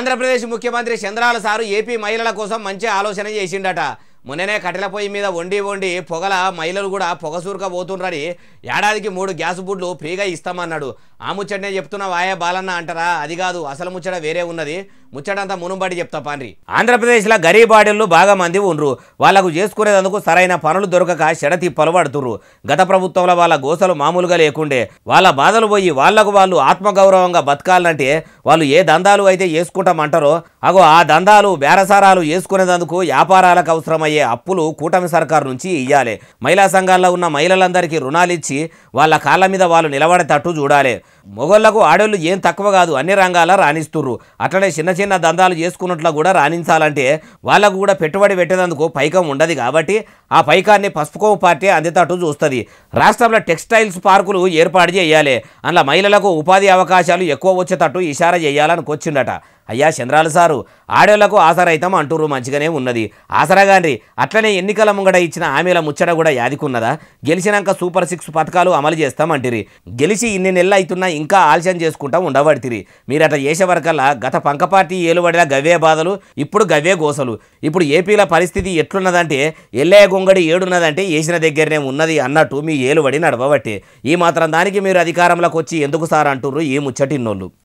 ఆంధ్రప్రదేశ్ ముఖ్యమంత్రి చంద్రాల sir AP మహిళల కోసం మంచి ఆలోచన చేసిండట మొన్ననే కట్టెల పొయ్యి మీద వండి వండి పొగల మహిళలు కూడా పొగసూరుక పోతుండ్రని ఏడాదికి మూడు గ్యాస్ బుడ్లు ఫ్రీగా ఇస్తామన్నాడు ఆ ముచ్చటనే చెప్తున్న వాయే బాలన్న అంటారా అది కాదు అసలు ముచ్చట వేరే ఉన్నది ముచ్చటంతా మునుబడి చెప్తా పాన్రి ఆంధ్రప్రదేశ్లో గరీబ్ గరీబాడీలు బాగా మంది ఉండ్రు వాళ్లకు చేసుకునేందుకు సరైన పనులు దొరకక షడతి పలువడుతురు గత ప్రభుత్వంలో వాళ్ళ గోసలు మామూలుగా లేకుండే వాళ్ళ బాధలు పోయి వాళ్లకు వాళ్ళు ఆత్మగౌరవంగా బతకాలంటే వాళ్ళు ఏ దందాలు అయితే చేసుకుంటామంటారో అగో ఆ దందాలు బేరసారాలు చేసుకునేందుకు వ్యాపారాలకు అవసరమై అవసరమయ్యే అప్పులు కూటమి సర్కారు నుంచి ఇవ్వాలి మహిళా సంఘాల్లో ఉన్న మహిళలందరికీ రుణాలు ఇచ్చి వాళ్ళ కాళ్ళ మీద వాళ్ళు నిలబడేటట్టు చూడాలి మొగళ్ళకు ఆడోళ్ళు ఏం తక్కువ కాదు అన్ని రంగాల రాణిస్తుర్రు అట్లనే చిన్న చిన్న దందాలు చేసుకున్నట్లు కూడా రాణించాలంటే వాళ్ళకు కూడా పెట్టుబడి పెట్టేందుకు పైకం ఉండదు కాబట్టి ఆ పైకాన్ని పసుపుకోము పార్టీ అందేటట్టు చూస్తుంది రాష్ట్రంలో టెక్స్టైల్స్ పార్కులు ఏర్పాటు చేయాలి అందులో మహిళలకు ఉపాధి అవకాశాలు ఎక్కువ వచ్చేటట్టు ఇషారా చేయాలనుకొచ్చిండట అయ్యా చంద్రాల సారు ఆడేళ్లకు ఆసరైతాం అంటూరు మంచిగానే ఉన్నది ఆసరాగాండ్రి అట్లనే ఎన్నికల ముంగడ ఇచ్చిన ఆమెల ముచ్చట కూడా యాదికున్నదా గెలిచినాక సూపర్ సిక్స్ పథకాలు అమలు చేస్తామంటిరి గెలిచి ఇన్ని నెలలు అవుతున్నా ఇంకా ఆలస్యం చేసుకుంటా ఉండబడితిరి మీరట చేసే వరకల్లా గత పంక పార్టీ ఏలుబడిన బాధలు ఇప్పుడు గవ్వే గోసలు ఇప్పుడు ఏపీల పరిస్థితి ఎట్లున్నదంటే ఎల్లయ్య గొంగడి ఏడున్నదంటే వేసిన దగ్గరనే ఉన్నది అన్నట్టు మీ ఏలుబడి నడవబట్టి ఈ మాత్రం దానికి మీరు అధికారంలోకి వచ్చి ఎందుకు సార్ అంటుర్రు ఈ ముచ్చటిన్నోళ్ళు